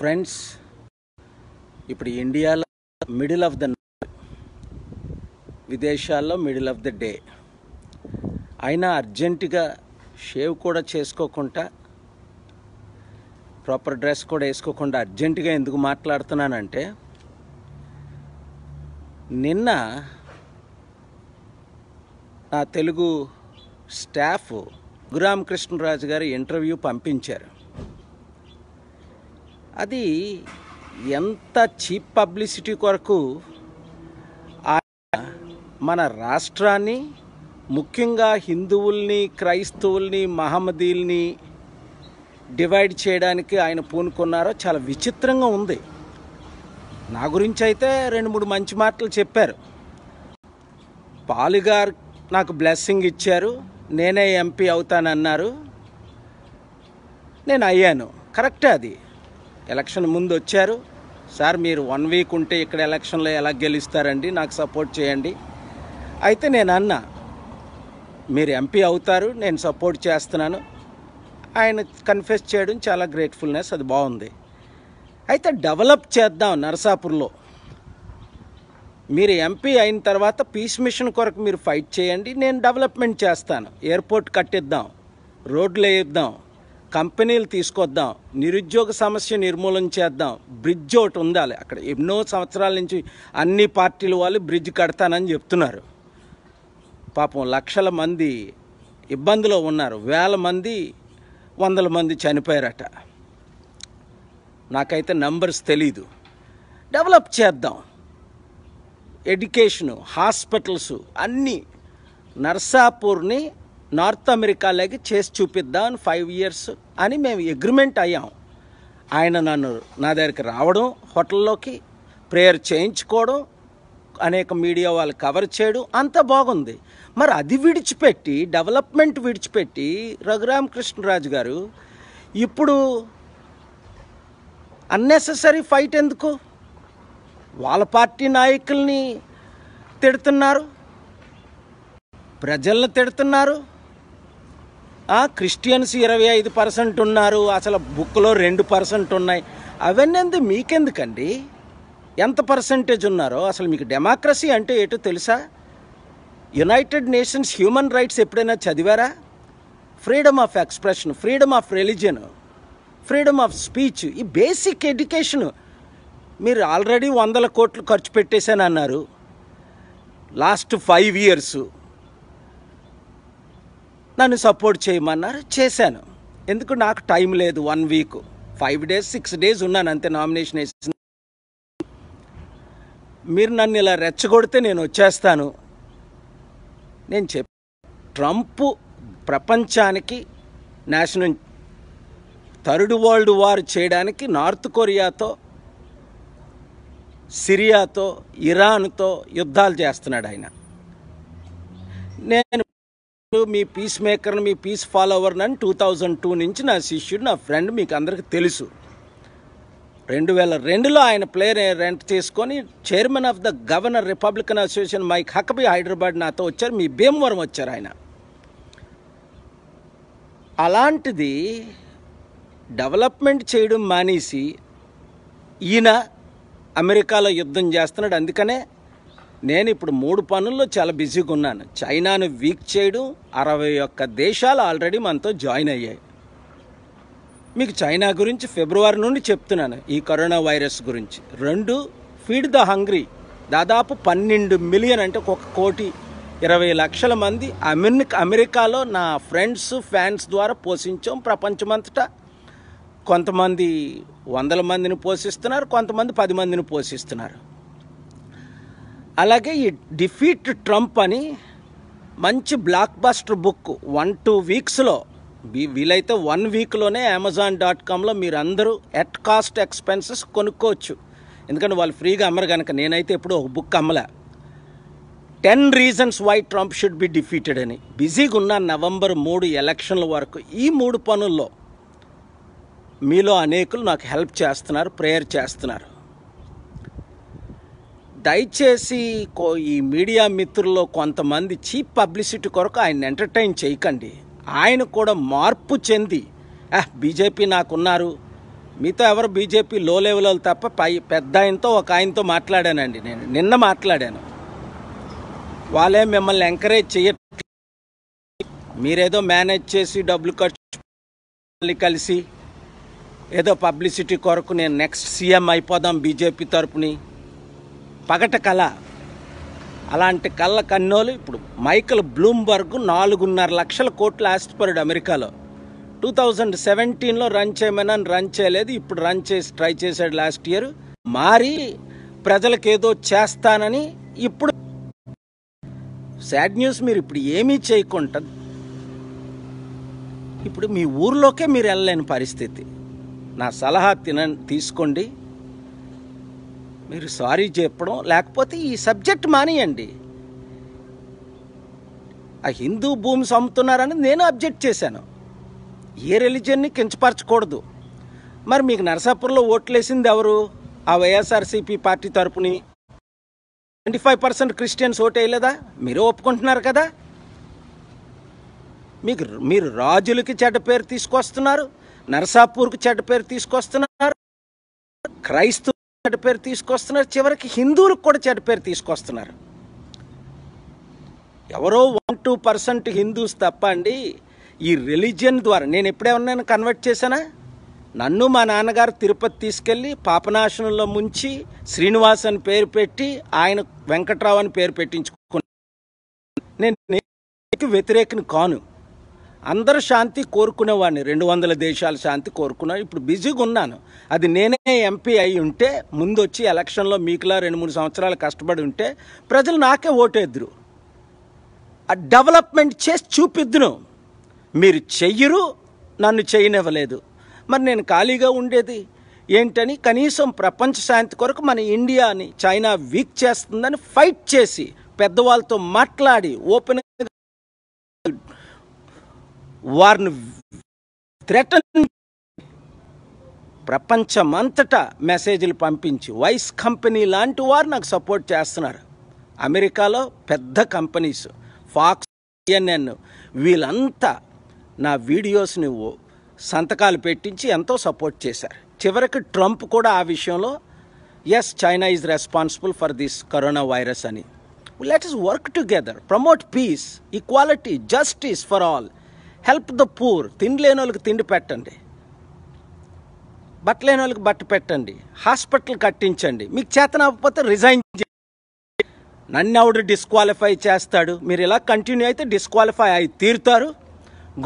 friends ఇప్పుడు ఇండియాలో middle of the విదేశాల్లో మిడిల్ ఆఫ్ ద డే అయినా అర్జెంటుగా షేవ్ కూడా చేసుకోకుండా ప్రాపర్ డ్రెస్ కూడా వేసుకోకుండా అర్జెంటుగా ఎందుకు మాట్లాడుతున్నానంటే నిన్న నా తెలుగు స్టాఫ్ గురామకృష్ణరాజు గారి ఇంటర్వ్యూ పంపించారు అది ఎంత చీప్ పబ్లిసిటీ కొరకు మన రాష్ట్రాన్ని ముఖ్యంగా హిందువుల్ని క్రైస్తవుల్ని మహమ్మదీల్ని డివైడ్ చేయడానికి ఆయన పూనుకున్నారో చాలా విచిత్రంగా ఉంది నా గురించి అయితే రెండు మూడు మంచి మాటలు చెప్పారు పాలుగారు నాకు బ్లెస్సింగ్ ఇచ్చారు నేనే ఎంపీ అవుతానన్నారు నేను అయ్యాను కరెక్టే అది ఎలక్షన్ ముందు వచ్చారు సార్ మీరు వన్ వీక్ ఉంటే ఇక్కడ ఎలక్షన్లో ఎలా గెలుస్తారండి నాకు సపోర్ట్ చేయండి అయితే నేను అన్న మీరు ఎంపీ అవుతారు నేను సపోర్ట్ చేస్తున్నాను ఆయన కన్ఫెస్ చేయడం చాలా గ్రేట్ఫుల్నెస్ అది బాగుంది అయితే డెవలప్ చేద్దాం నరసాపూర్లో మీరు ఎంపీ అయిన తర్వాత పీస్ మిషన్ కొరకు మీరు ఫైట్ చేయండి నేను డెవలప్మెంట్ చేస్తాను ఎయిర్పోర్ట్ కట్టిద్దాం రోడ్లు వేయిద్దాం కంపెనీలు తీసుకొద్దాం నిరుద్యోగ సమస్య నిర్మూలన చేద్దాం బ్రిడ్జ్ ఒకటి ఉండాలి అక్కడ ఎన్నో సంవత్సరాల నుంచి అన్ని పార్టీల వాళ్ళు బ్రిడ్జ్ కడతానని చెప్తున్నారు పాపం లక్షల మంది ఇబ్బందిలో ఉన్నారు వేల మంది వందల మంది చనిపోయారట నాకైతే నంబర్స్ తెలీదు డెవలప్ చేద్దాం ఎడ్యుకేషను హాస్పిటల్స్ అన్నీ నర్సాపూర్ని నార్త్ అమెరికాలోకి చేసి చూపిద్దాం ఫైవ్ ఇయర్స్ అని మేము అగ్రిమెంట్ అయ్యాం ఆయన నన్ను నా దగ్గరికి రావడం హోటల్లోకి ప్రేయర్ చేయించుకోవడం అనేక మీడియా వాళ్ళు కవర్ చేయడం అంత బాగుంది మరి అది విడిచిపెట్టి డెవలప్మెంట్ విడిచిపెట్టి రఘురామకృష్ణరాజు గారు ఇప్పుడు అన్నెసెసరీ ఫైట్ ఎందుకు వాళ్ళ పార్టీ నాయకుల్ని తిడుతున్నారు ప్రజలను తిడుతున్నారు క్రిస్టియన్స్ ఇరవై ఐదు పర్సెంట్ ఉన్నారు అసలు బుక్లో రెండు పర్సెంట్ ఉన్నాయి అవన్నీ మీకెందుకండి ఎంత పర్సంటేజ్ ఉన్నారో అసలు మీకు డెమోక్రసీ అంటే ఏటో తెలుసా యునైటెడ్ నేషన్స్ హ్యూమన్ రైట్స్ ఎప్పుడైనా చదివారా freedom of expression freedom of religion freedom of speech ఈ బేసిక్ ఎడ్యుకేషన్ మీరు ఆల్రెడీ వందల కోట్లు ఖర్చు పెట్టేశాను అన్నారు లాస్ట్ ఫైవ్ ఇయర్స్ నన్ను సపోర్ట్ చేయమన్నారు చేశాను ఎందుకు నాకు టైం లేదు one week five days six days ఉన్నాను అంతే నామినేషన్ వేసి మీరు నన్ను ఇలా రెచ్చగొడితే నేను వచ్చేస్తాను నేను చెప్ ట్రంప్ ప్రపంచానికి నేషనల్ థర్డ్ వరల్డ్ వార్ చేయడానికి నార్త్ కొరియాతో సిరియాతో ఇరాన్తో యుద్ధాలు చేస్తున్నాడు ఆయన నేను మీ పీస్ మేకర్ని మీ పీస్ ఫాలోవర్ని అని టూ థౌజండ్ టూ నుంచి నా శిష్యుడు నా ఫ్రెండ్ మీకు అందరికీ తెలుసు రెండు వేల రెండులో ఆయన ప్లేయర్ రెంట్ చేసుకొని chairman of the governor republican association Mike Huckabee Hyderabad నాతో వచ్చారు మీ భీమవరం వచ్చారు ఆయన అలాంటిది డెవలప్మెంట్ చేయడం మానేసి ఈయన అమెరికాలో యుద్ధం చేస్తున్నాడు అందుకనే నేను ఇప్పుడు మూడు పనుల్లో చాలా బిజీగా ఉన్నాను చైనాను వీక్ చేయడం అరవై ఒక్క దేశాలు ఆల్రెడీ మనతో జాయిన్ అయ్యాయి మీకు చైనా గురించి ఫిబ్రవరి నుండి చెప్తున్నాను ఈ కరోనా వైరస్ గురించి రెండు ఫీడ్ ద హంగ్రీ దాదాపు పన్నెండు మిలియన్ అంటే ఒక కోటి ఇరవై లక్షల మంది అమెన్ అమెరికాలో నా ఫ్రెండ్స్ ఫ్యాన్స్ ద్వారా పోషించాం ప్రపంచమంతటా కొంతమంది వందల మందిని పోషిస్తున్నారు కొంతమంది పది మందిని పోషిస్తున్నారు అలాగే ఈ డిఫీట్ ట్రంప్ అని మంచి blockbuster book one two వీక్స్లో వీలైతే వన్ వీక్లోనే అమెజాన్ డాట్ కామ్లో మీరు అందరూ ఎట్ కాస్ట్ ఎక్స్పెన్సెస్ కొనుక్కోవచ్చు ఎందుకంటే వాళ్ళు ఫ్రీగా అమ్మరు కనుక నేనైతే ఎప్పుడు ఒక బుక్ అమ్మలే ten reasons why Trump should be defeated అని బిజీగా ఉన్న నవంబర్ మూడు ఎలక్షన్ల వరకు ఈ మూడు పనుల్లో మీలో అనేకులు నాకు హెల్ప్ చేస్తున్నారు ప్రేయర్ చేస్తున్నారు దయచేసి ఈ మీడియా మిత్రుల్లో కొంతమంది చీప్ పబ్లిసిటీ కొరకు ఆయన ఎంటర్టైన్ చేయకండి ఆయన కూడా మార్పు చెంది బీజేపీ నాకున్నారు మీతో ఎవరు బీజేపీ లో లెవెల్ తప్ప పై పెద్ద ఆయనతో ఒక ఆయనతో మాట్లాడానండి నేను నిన్న మాట్లాడాను వాళ్ళే మిమ్మల్ని ఎంకరేజ్ చేయ మీరేదో మేనేజ్ చేసి డబ్బులు ఖర్చు కలిసి ఏదో పబ్లిసిటీ కొరకు నేను నెక్స్ట్ సీఎం అయిపోదాం బీజేపీ తరపుని పగట కళ అలాంటి కళ్ళ కన్నోలు ఇప్పుడు మైకల్ బ్లూంబర్గ్ నాలుగున్నర లక్షల కోట్లు ఆస్తిపరుడు అమెరికాలో టూ థౌజండ్ సెవెంటీన్లో రన్ చేయమని రన్ చేయలేదు ఇప్పుడు రన్ చేసి ట్రై చేశాడు లాస్ట్ ఇయర్ మారి ప్రజలకేదో చేస్తానని ఇప్పుడు సాడ్ న్యూస్ మీరు ఇప్పుడు ఏమీ చేయకుండా ఇప్పుడు మీ ఊర్లోకే మీరు వెళ్ళలేని పరిస్థితి నా సలహా తిన తీసుకోండి మీరు సారీ చెప్పడం లేకపోతే ఈ సబ్జెక్ట్ మానేయండి ఆ హిందూ భూమి అమ్ముతున్నారని నేను అబ్జెక్ట్ చేశాను ఏ రిలీజియన్ని కించపరచకూడదు మరి మీకు నరసాపూర్లో ఓట్లేసింది ఎవరు ఆ వైఎస్ఆర్సీపీ పార్టీ తరపుని ట్వంటీ ఫైవ్ పర్సెంట్ క్రిస్టియన్స్ ఓటు వేయలేదా మీరే ఒప్పుకుంటున్నారు కదా మీకు మీరు రాజులకి చెడ్డ పేరు తీసుకొస్తున్నారు నరసాపూర్కి చెడ్డ పేరు తీసుకొస్తున్నారు క్రైస్తవ చెడు పేరు తీసుకొస్తున్నారు చివరికి హిందువులకు కూడా చెడు పేరు తీసుకొస్తున్నారు ఎవరో వన్ టూ పర్సెంట్ హిందూస్ తప్ప అండి ఈ రిలీజియన్ ద్వారా నేను ఎప్పుడేమన్నా కన్వర్ట్ చేశానా నన్ను మా నాన్నగారు తిరుపతి తీసుకెళ్ళి పాపనాశనంలో ముంచి శ్రీనివాస్ అని పేరు పెట్టి ఆయన వెంకట్రావు అని పేరు పెట్టించుకున్నాను నేను వ్యతిరేకను కాను అందరు శాంతి కోరుకునేవాడిని రెండు వందల దేశాలు శాంతి కోరుకున్నాను ఇప్పుడు బిజీగా ఉన్నాను అది నేనే ఎంపీ అయి ఉంటే ముందు వచ్చి ఎలక్షన్లో మీకులా రెండు మూడు సంవత్సరాలు కష్టపడి ఉంటే ప్రజలు నాకే ఓటేద్దరు ఆ డెవలప్మెంట్ చేసి చూపిద్దును మీరు చెయ్యరు నన్ను చేయనివ్వలేదు మరి నేను ఖాళీగా ఉండేది ఏంటని కనీసం ప్రపంచ శాంతి కొరకు మన ఇండియాని చైనా వీక్ చేస్తుందని ఫైట్ చేసి పెద్దవాళ్ళతో మాట్లాడి ఓపెన్ వారిని థ్రెటన్ ప్రపంచమంతటా మెసేజ్లు పంపించి వైస్ కంపెనీ లాంటి వారు నాకు సపోర్ట్ చేస్తున్నారు అమెరికాలో పెద్ద కంపెనీస్ ఫాక్స్ సిఎన్ఎన్ వీళ్ళంతా నా వీడియోస్ని సంతకాలు పెట్టించి ఎంతో సపోర్ట్ చేశారు చివరికి ట్రంప్ కూడా ఆ విషయంలో yes China is responsible for this corona virus అని let us work together promote peace equality justice for all help the poor తిండి లేని వాళ్ళకి తిండి పెట్టండి బట్టలు లేని వాళ్ళకి బట్ట పెట్టండి హాస్పిటల్ కట్టించండి మీకు చేతనకపోతే రిజైన్ నన్ను ఎవడు డిస్క్వాలిఫై చేస్తాడు మీరు ఇలా కంటిన్యూ అయితే డిస్క్వాలిఫై అయి తీరుతారు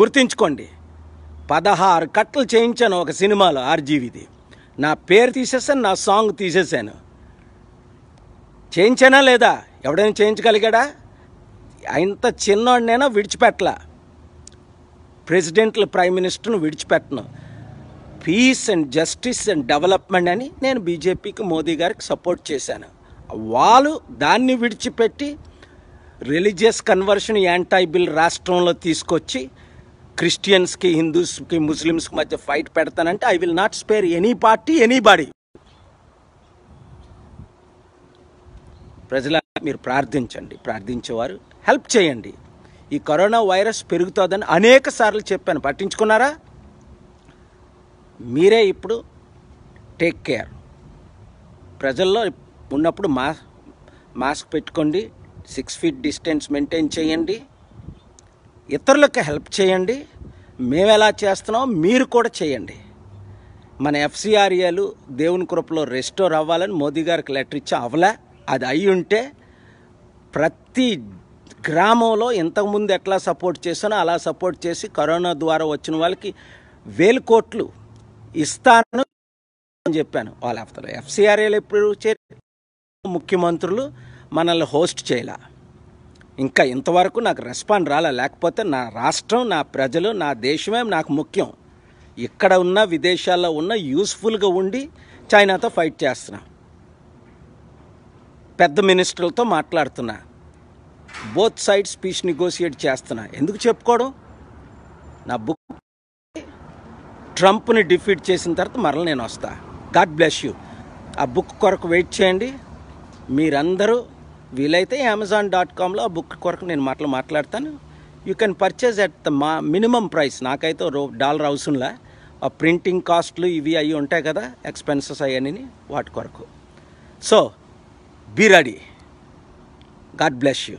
గుర్తించుకోండి పదహారు కట్టలు చేయించాను ఒక సినిమాలో ఆర్జీవిది నా పేరు తీసేసాను నా సాంగ్ తీసేసాను చేయించానా లేదా ఎవడైనా చేయించగలిగాడా అంత చిన్నోడినైనా విడిచిపెట్టలా ప్రెసిడెంట్లు ప్రైమ్ మినిస్టర్ను విడిచిపెట్టను peace and justice and development అని నేను బీజేపీకి మోదీ గారికి సపోర్ట్ చేశాను వాళ్ళు దాన్ని విడిచిపెట్టి రిలీజియస్ కన్వర్షన్ యాంటై బిల్ రాష్ట్రంలో తీసుకొచ్చి క్రిస్టియన్స్కి హిందూస్కి ముస్లిమ్స్కి మధ్య ఫైట్ పెడతానంటే I will not spare any party any body ప్రజల మీరు ప్రార్థించండి ప్రార్థించేవారు హెల్ప్ చేయండి ఈ కరోనా వైరస్ పెరుగుతుందని అనేక సార్లు చెప్పాను పట్టించుకున్నారా మీరే ఇప్పుడు టేక్ కేర్ ప్రజల్లో ఉన్నప్పుడు మా మాస్క్ పెట్టుకోండి సిక్స్ ఫీట్ డిస్టెన్స్ మెయింటైన్ చేయండి ఇతరులకు హెల్ప్ చేయండి మేము ఎలా చేస్తున్నాం మీరు కూడా చేయండి మన ఎఫ్సిఆర్ఏలు e దేవుని కృపలో రెస్టోర్ అవ్వాలని మోదీ గారికి లెటర్ ఇచ్చి అవ్వలే అది అయి ఉంటే ప్రతి గ్రామంలో ఇంతకుముందు ఎట్లా సపోర్ట్ చేశానో అలా సపోర్ట్ చేసి కరోనా ద్వారా వచ్చిన వాళ్ళకి వేలు కోట్లు ఇస్తాను అని చెప్పాను వాళ్ళ అఫ్తలు ఎఫ్సిఆర్ఏలు ఎప్పుడు ముఖ్యమంత్రులు మనల్ని హోస్ట్ చేయలా ఇంకా ఇంతవరకు నాకు రెస్పాండ్ రాలే లేకపోతే నా రాష్ట్రం నా ప్రజలు నా దేశమే నాకు ముఖ్యం ఇక్కడ ఉన్న విదేశాల్లో ఉన్న యూస్ఫుల్గా ఉండి చైనాతో ఫైట్ చేస్తున్నా పెద్ద మినిస్టర్లతో మాట్లాడుతున్నా బోత్ సైడ్స్ పీస్ నెగోషియేట్ చేస్తున్నా ఎందుకు చెప్పుకోవడం నా బుక్ ట్రంప్ని డిఫీట్ చేసిన తర్వాత మరల నేను వస్తా గాడ్ బ్లెస్ యూ ఆ బుక్ కొరకు వెయిట్ చేయండి మీరందరూ వీలైతే అమెజాన్ డాట్ కామ్లో ఆ బుక్ కొరకు నేను మాటలు మాట్లాడతాను you can purchase at the మా మినిమం ప్రైస్ నాకైతే రో డాలర్ అవసరంలా ఆ ప్రింటింగ్ కాస్ట్లు ఇవి అవి ఉంటాయి కదా ఎక్స్పెన్సెస్ అవన్నీ వాటి కొరకు so be ready God bless you